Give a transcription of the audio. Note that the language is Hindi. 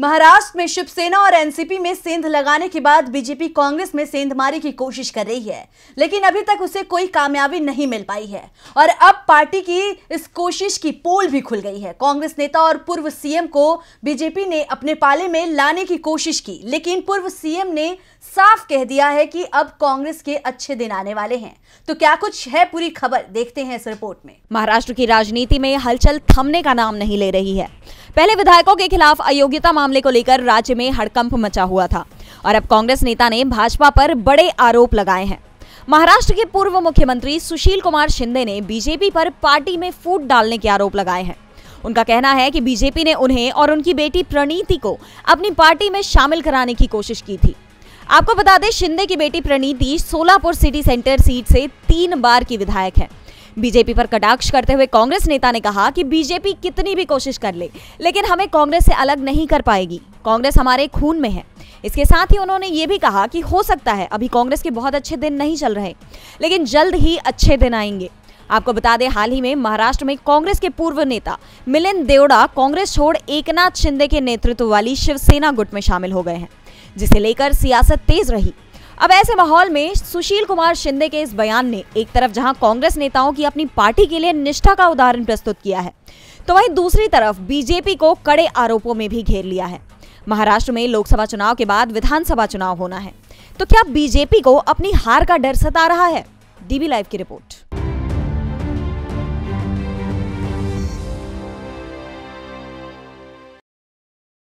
महाराष्ट्र में शिवसेना और एनसीपी में सेंध लगाने के बाद बीजेपी कांग्रेस में सेंध मारे की कोशिश कर रही है लेकिन अभी तक उसे कोई कामयाबी नहीं मिल पाई है और अब पार्टी की इस कोशिश की पोल भी खुल गई है कांग्रेस नेता और पूर्व सीएम को बीजेपी ने अपने पाले में लाने की कोशिश की लेकिन पूर्व सीएम ने साफ कह दिया है कि अब कांग्रेस के अच्छे दिन आने वाले हैं तो क्या कुछ है पूरी खबर देखते हैं इस रिपोर्ट में महाराष्ट्र की राजनीति में हलचल थमने का नाम नहीं ले रही है पहले विधायकों के खिलाफ अयोग्यता मामले को लेकर राज्य में हड़कंप मचा हुआ था और अब कांग्रेस नेता ने भाजपा पर बड़े आरोप लगाए हैं महाराष्ट्र के पूर्व मुख्यमंत्री सुशील कुमार शिंदे ने बीजेपी पर पार्टी में फूट डालने के आरोप लगाए हैं उनका कहना है कि बीजेपी ने उन्हें और उनकी बेटी प्रणीति को अपनी पार्टी में शामिल कराने की कोशिश की थी आपको बता दें शिंदे की बेटी Praniti Solapur city centre seat से तीन बार की विधायक हैं। बीजेपी पर कटाक्ष करते हुए कांग्रेस नेता ने कहा कि बीजेपी कितनी भी कोशिश कर ले, लेकिन हमें कांग्रेस से अलग नहीं कर पाएगी कांग्रेस हमारे खून में है इसके साथ ही उन्होंने ये भी कहा कि हो सकता है अभी कांग्रेस के बहुत अच्छे दिन नहीं चल रहे लेकिन जल्द ही अच्छे दिन आएंगे आपको बता दें हाल ही में महाराष्ट्र में कांग्रेस के पूर्व नेता मिलिंद देवड़ा कांग्रेस छोड़ एकनाथ शिंदे के नेतृत्व वाली शिवसेना गुट में शामिल हो गए हैं जिसे लेकर सियासत तेज रही अब ऐसे माहौल में सुशील कुमार शिंदे के इस बयान ने एक तरफ जहां कांग्रेस नेताओं की अपनी पार्टी के लिए निष्ठा का उदाहरण प्रस्तुत किया है तो वहीं दूसरी तरफ बीजेपी को कड़े आरोपों में भी घेर लिया है महाराष्ट्र में लोकसभा चुनाव के बाद विधानसभा चुनाव होना है तो क्या बीजेपी को अपनी हार का डर सता रहा है डीबी लाइव की रिपोर्ट